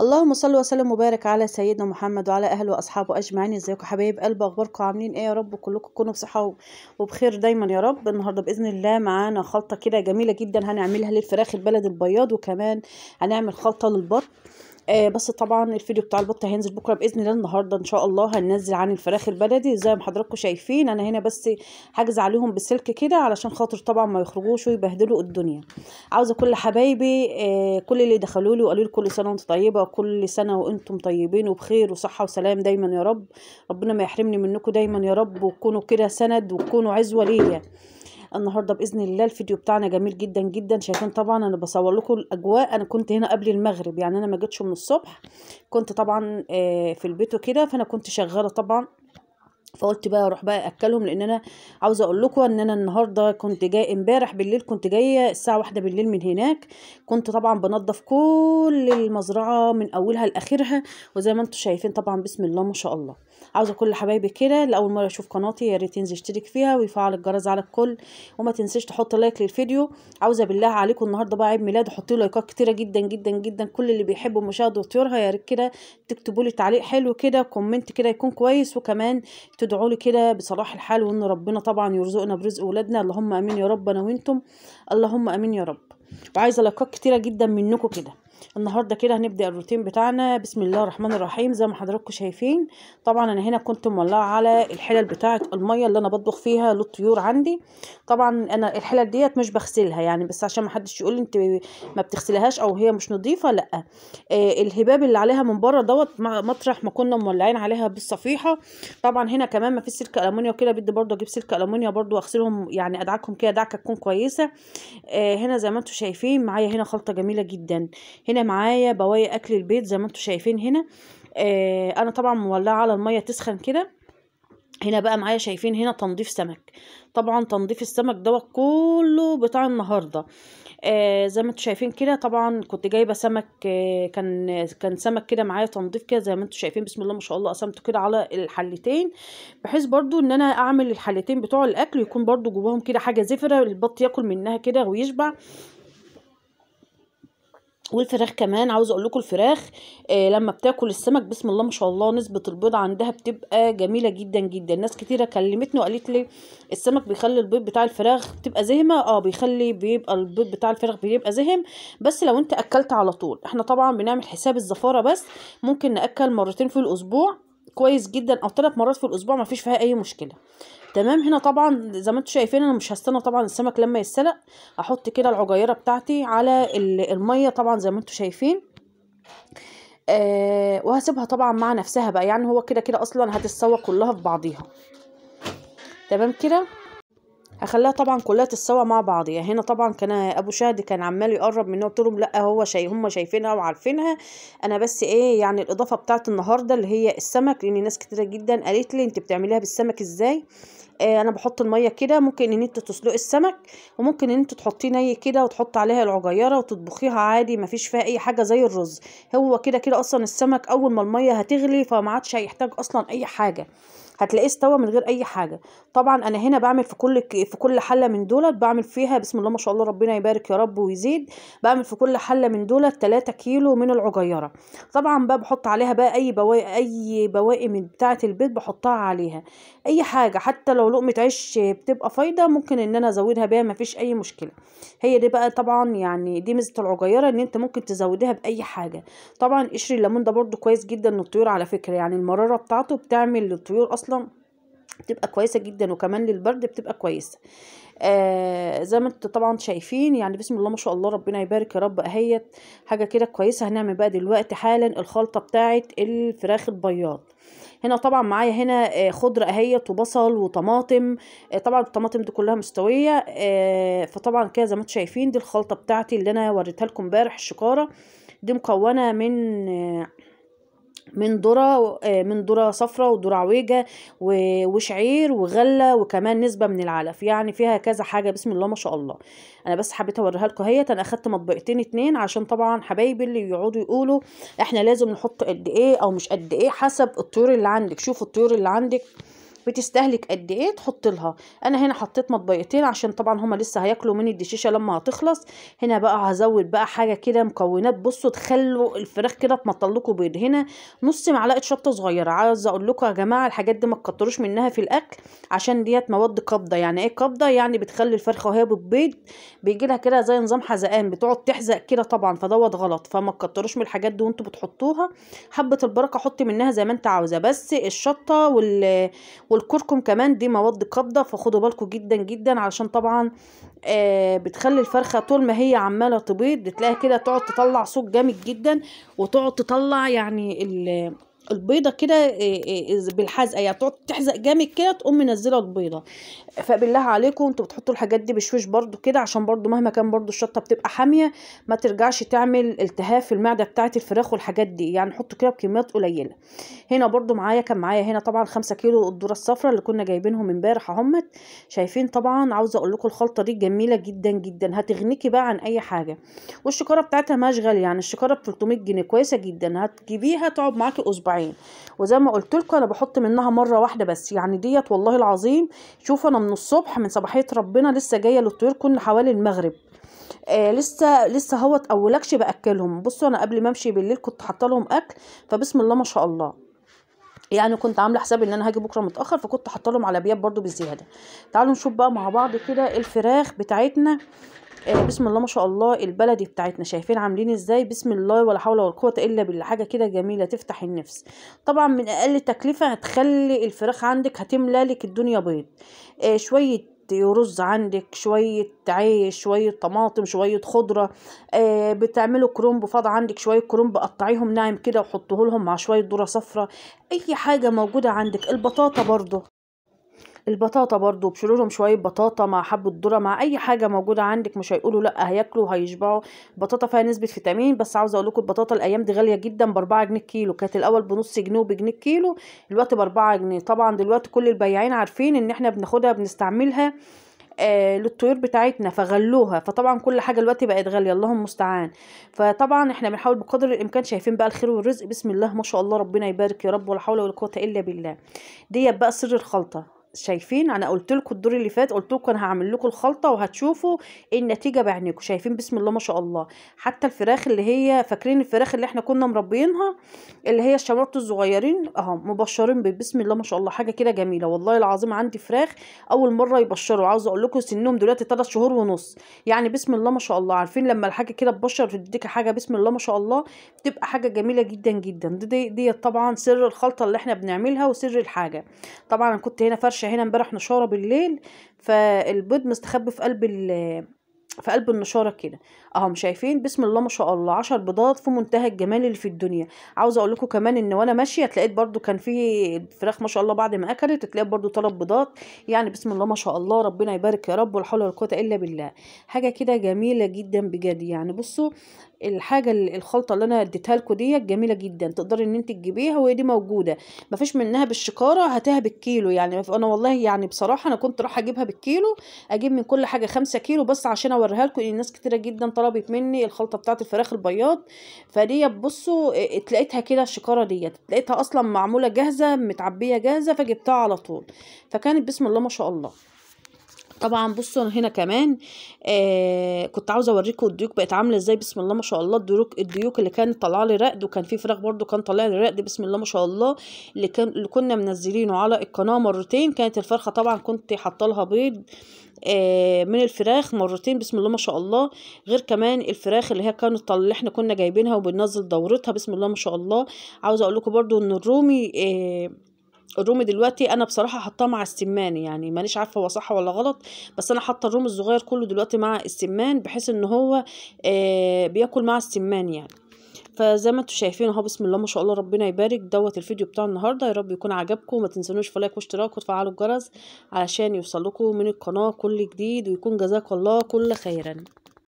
اللهم صل وسلم وبارك على سيدنا محمد وعلى اهله واصحابه اجمعين ازيكم حبايب قلب اخباركم عاملين ايه يا رب كلكم تكونوا بصحه وبخير دايما يا رب النهارده باذن الله معانا خلطه كده جميله جدا هنعملها للفراخ البلد البياض وكمان هنعمل خلطه للبط آه بس طبعا الفيديو بتاع البطه هينزل بكره باذن الله النهارده ان شاء الله هننزل عن الفراخ البلدي زي ما حضراتكم شايفين انا هنا بس هجز عليهم بالسلك كده علشان خاطر طبعا ما يخرجوش ويبهدلوا الدنيا عاوزه كل حبايبي آه كل اللي دخلوا لي وقالوا لي كل سنه وانتم طيبه كل سنه وانتم طيبين وبخير وصحه وسلام دايما يا رب ربنا ما يحرمني منكم دايما يا رب وتكونوا كده سند وتكونوا عزوه ليا النهارده باذن الله الفيديو بتاعنا جميل جدا جدا شايفين طبعا انا بصور لكم الاجواء انا كنت هنا قبل المغرب يعني انا ما جيتش من الصبح كنت طبعا آه، في البيت وكده فانا كنت شغاله طبعا فقلت بقى اروح بقى اكلهم لان انا عاوزه اقول لكم ان انا النهارده كنت جاي امبارح بالليل كنت جايه الساعه واحدة بالليل من هناك كنت طبعا بنظف كل المزرعه من اولها لاخرها وزي ما انتم شايفين طبعا بسم الله ما شاء الله عاوزه كل حبايبي كده لاول مره اشوف قناتي يا ريت تنزل يشترك فيها ويفعل الجرس على الكل وما تنسيش تحط لايك للفيديو عاوزه بالله عليكم النهارده بقى عيد ميلاد حطوا لايكات كتيره جدا جدا جدا كل اللي بيحبوا مشاهده طيورها يا ريت كده تكتبوا لي تعليق حلو كده كومنت كده يكون كويس وكمان تدعوا لي كده بصلاح الحال وان ربنا طبعا يرزقنا برزق اولادنا اللهم امين يا رب انا وانتم اللهم امين يا رب وعايزه لايكات كتيره جدا منكم كده النهارده كده هنبدا الروتين بتاعنا بسم الله الرحمن الرحيم زي ما حضراتكم شايفين طبعا انا هنا كنت مولعه على الحلل بتاعه الميه اللي انا بطبخ فيها للطيور عندي طبعا انا الحلل ديت مش بغسلها يعني بس عشان ما حدش يقول انت ما بتغسلهاش او هي مش نظيفه لا آه الهباب اللي عليها من بره دوت مطرح ما كنا مولعين عليها بالصفيحه طبعا هنا كمان ما في سلك الومنيوم وكده بدي برده اجيب سلك الومنيوم برده واغسلهم يعني ادعكهم كده دعكه تكون كويسه آه هنا زي ما انتم شايفين معايا هنا خلطه جميله جدا هنا معايا بواقي اكل البيت زي ما انتم شايفين هنا آه انا طبعا مولعه على الميه تسخن كده هنا بقى معايا شايفين هنا تنظيف سمك طبعا تنظيف السمك دوت كله بتاع النهارده آه زي ما انتم شايفين كده طبعا كنت جايبه سمك آه كان كان سمك كده معايا تنظيف كده زي ما انتم شايفين بسم الله ما شاء الله قسمته كده على الحلتين بحيث برضو ان انا اعمل الحلتين بتوع الاكل يكون برضو جواهم كده حاجه زفره البط ياكل منها كده ويشبع والفراخ كمان عاوزه اقول لكم الفراخ آه لما بتاكل السمك بسم الله ما شاء الله نسبه البيض عندها بتبقى جميله جدا جدا ناس كتيره كلمتني وقالت لي السمك بيخلي البيض بتاع الفراخ بتبقى زهمه اه بيخلي بيبقى البيض بتاع الفراخ بيبقى زهم بس لو انت اكلت على طول احنا طبعا بنعمل حساب الزفاره بس ممكن ناكل مرتين في الاسبوع كويس جدا او ثلاث مرات في الاسبوع ما فيش فيها اي مشكله تمام هنا طبعا زي ما انتم شايفين انا مش هستنى طبعا السمك لما يتسلق احط كده العجيره بتاعتي على الميه طبعا زي ما انتم شايفين آه وهسيبها طبعا مع نفسها بقى يعني هو كده كده اصلا هتتسوى كلها في بعضيها تمام كده هخليها طبعا كلها تتسوى مع بعضيها يعني هنا طبعا كان ابو شهد كان عمال يقرب منها قلت لهم لا هو شيء هم شايفينها وعارفينها انا بس ايه يعني الاضافه بتاعت النهارده اللي هي السمك لان ناس كتيره جدا قالت لي انت بتعمليها بالسمك ازاي آه انا بحط الميه كده ممكن ان انت تسلقي السمك وممكن ان انت تحطيه ني كده وتحطي عليها العجيره وتطبخيها عادي مفيش فيها اي حاجه زي الرز هو كده كده اصلا السمك اول ما الميه هتغلي فما عادش هيحتاج اصلا اي حاجه هتلاقيه استوى من غير اي حاجه طبعا انا هنا بعمل في كل في كل حله من دولت بعمل فيها بسم الله ما شاء الله ربنا يبارك يا رب ويزيد بعمل في كل حله من دولت 3 كيلو من العجيره طبعا بقى بحط عليها بقى اي بواقي اي بواقي بتاعه البيت بحطها عليها اي حاجه حتى لو لقمه عيش بتبقى فايده ممكن ان انا ازودها بيها مفيش اي مشكله هي دي بقى طبعا يعني دي ميزه العجيره ان انت ممكن تزودها باي حاجه طبعا قشر الليمون ده برده كويس جدا للطيور على فكره يعني المراره بتاعته بتعمل للطيور اصلا اصلا بتبقى كويسه جدا وكمان للبرد بتبقى كويسه آه زي ما انتوا طبعا شايفين يعني بسم الله ما شاء الله ربنا يبارك يا رب اهيت حاجه كده كويسه هنعمل بقى دلوقتي حالا الخلطه بتاعه الفراخ البياض هنا طبعا معايا هنا آه، خضره اهيت وبصل وطماطم آه، طبعا الطماطم دي كلها مستويه آه، فطبعا كده زي ما انتم شايفين دي الخلطه بتاعتي اللي انا وريتها لكم امبارح الشكاره دي مكونه من من ذره آه، من ذره صفراء وذره عويجه وشعير وغله وكمان نسبه من العلف يعني فيها كذا حاجه بسم الله ما شاء الله انا بس حبيت اوريها لكم اهيت انا اخدت مطبقتين اتنين عشان طبعا حبايبي اللي يقعدوا يقولوا احنا لازم نحط قد ايه او مش قد ايه حسب الطيور اللي عندك شوفوا الطيور اللي عندك بتستهلك قد ايه تحط لها انا هنا حطيت مطبقتين عشان طبعا هما لسه هياكلوا من الدشيشه لما هتخلص هنا بقى هزود بقى حاجه كده مكونات بصوا تخلوا الفراخ كده تمطل لكم بيض هنا نص معلقه شطه صغيره عايزه اقول لكم يا جماعه الحاجات دي ما تكتروش منها في الاكل عشان ديت مواد قابضه يعني ايه قابضه يعني بتخلي الفرخه وهي بتبيض بيجي لها كده زي نظام حزقان بتقعد تحزق كده طبعا فدوت غلط فما تكتروش من الحاجات دي وانتوا بتحطوها حبه البركه حطي منها زي ما انت عاوزه بس الشطه وال والكركم كمان دي مواد قبضة فخدوا بالكم جدا جدا علشان طبعا آه بتخلي الفرخه طول ما هي عماله تبيض بتلاقيها كده تقعد تطلع صوت جامد جدا وتقعد تطلع يعني البيضه كده آه، آه، بالحزقه يعني تقعد تحزق جامد كده تقوم منزله البيضه فبالله عليكم انتوا بتحطوا الحاجات دي بشويش برده كده عشان برده مهما كان برده الشطه بتبقى حاميه ما ترجعش تعمل التهاب في المعده بتاعه الفراخ والحاجات دي يعني حطوا كده بكميات قليله هنا برده معايا كان معايا هنا طبعا 5 كيلو الذره الصفراء اللي كنا جايبينهم امبارح اهمت شايفين طبعا عاوزه اقول لكم الخلطه دي جميله جدا جدا هتغنيكي بقى عن اي حاجه والشكاره بتاعتها مشغل يعني الشكاره ب 300 جنيه كويسه جدا هتجيبيها تقعد معاكي اسبوع العين وزي ما قلت لكم انا بحط منها مره واحده بس يعني ديت والله العظيم شوفوا انا من الصبح من صباحيه ربنا لسه جايه للطيور حوالي المغرب آه لسه لسه هوت اولكش باكلهم بصوا انا قبل ما امشي بالليل كنت حاطه لهم اكل فبسم الله ما شاء الله يعني كنت عامله حسابي ان انا هاجي بكره متاخر فكنت حاطه لهم على بياب برده بالزياده تعالوا نشوف بقى مع بعض كده الفراخ بتاعتنا آه، بسم الله ما شاء الله البلدي بتاعتنا شايفين عاملين ازاي بسم الله ولا حول ولا قوه الا بالله حاجه كده جميله تفتح النفس طبعا من اقل تكلفه هتخلي الفراخ عندك هتملى لك الدنيا بيض آه، شويه رز عندك شوية عيش شوية طماطم شوية خضرة آه بتعملوا كرنب فاض عندك شوية كرنب قطعيهم ناعم كده وحطوه لهم مع شوية ذرة صفرة اي حاجة موجودة عندك البطاطا برضو البطاطا برضو ابشروا لهم شويه بطاطا مع حبه ذره مع اي حاجه موجوده عندك مش هيقولوا لا هياكلوا هيشبعوا البطاطا فيها نسبه فيتامين بس عاوزه اقول لكم البطاطا الايام دي غاليه جدا ب 4 جنيه كيلو كانت الاول بنص جنيه وبجنيه كيلو دلوقتي ب 4 جنيه طبعا دلوقتي كل البياعين عارفين ان احنا بناخدها بنستعملها آه للطيور بتاعتنا فغلوها فطبعا كل حاجه دلوقتي بقت غاليه اللهم مستعان فطبعا احنا بنحاول بقدر الامكان شايفين بقى الخير والرزق بسم الله ما شاء الله ربنا يبارك يا رب ولا حول ولا قوه الا بالله ديت بقى سر الخلطه شايفين انا قلت لكم الدور اللي فات قلت لكم انا هعمل لكم الخلطه وهتشوفوا النتيجه بعينيكم شايفين بسم الله ما شاء الله حتى الفراخ اللي هي فاكرين الفراخ اللي احنا كنا مربيينها اللي هي الشمرط الصغيرين اهو مبشرين بسم الله ما شاء الله حاجه كده جميله والله العظيم عندي فراخ اول مره يبشروا عاوزه اقول لكم سنهم دلوقتي 3 شهور ونص يعني بسم الله ما شاء الله عارفين لما الحاجه كده تبشر تديك حاجه بسم الله ما شاء الله بتبقى حاجه جميله جدا جدا دي, دي, طبعا سر الخلطه اللي احنا بنعملها وسر الحاجه طبعا انا كنت هنا فرشه رشه هنا امبارح نشاره بالليل فالبيض مستخبي في قلب في قلب النشاره كده اهم شايفين بسم الله ما شاء الله عشر بيضات في منتهى الجمال اللي في الدنيا عاوزه اقول لكم كمان ان وانا ماشيه تلاقيت برده كان في فراخ ما شاء الله بعد ما اكلت تلاقيت برده ثلاث بيضات يعني بسم الله ما شاء الله ربنا يبارك يا رب ولا حول ولا قوه الا بالله حاجه كده جميله جدا بجد يعني بصوا الحاجه الخلطه اللي انا اديتها لكم ديت جميله جدا تقدري ان انت تجيبيها وهي دي موجوده مفيش منها بالشكاره هاتها بالكيلو يعني انا والله يعني بصراحه انا كنت رايحه اجيبها بالكيلو اجيب من كل حاجه خمسة كيلو بس عشان هوريها لكم ان ناس كتيره جدا طلبت مني الخلطه بتاعه الفراخ البياض فدي بصوا آه، آه، اتلاقيتها كده الشكاره ديت لقيتها اصلا معموله جاهزه متعبيه جاهزه فجبتها على طول فكانت بسم الله ما شاء الله طبعا بصوا هنا كمان آه كنت عاوزه اوريكم الديوك بقت عامله ازاي بسم الله ما شاء الله الديوك الديوك اللي كانت طالعه لي رقد وكان في فراخ برده كان طالع لي رقد بسم الله ما شاء الله اللي كان اللي كنا منزلينه على القناه مرتين كانت الفرخه طبعا كنت حاطه لها بيض آه من الفراخ مرتين بسم الله ما شاء الله غير كمان الفراخ اللي هي كانت اللي احنا كنا جايبينها وبننزل دورتها بسم الله ما شاء الله عاوزه اقول لكم برده ان الرومي آه الرومي دلوقتي انا بصراحه حطاه مع السمان يعني مانيش عارفه هو صح ولا غلط بس انا حاطه الروم الصغير كله دلوقتي مع السمان بحيث ان هو آه بياكل مع السمان يعني فزي ما انتم شايفين اهو بسم الله ما شاء الله ربنا يبارك دوت الفيديو بتاع النهارده يا رب يكون عجبكم ما تنسونوش في لايك واشتراك وتفعلوا الجرس علشان يوصل لكم من القناه كل جديد ويكون جزاك الله كل خيرا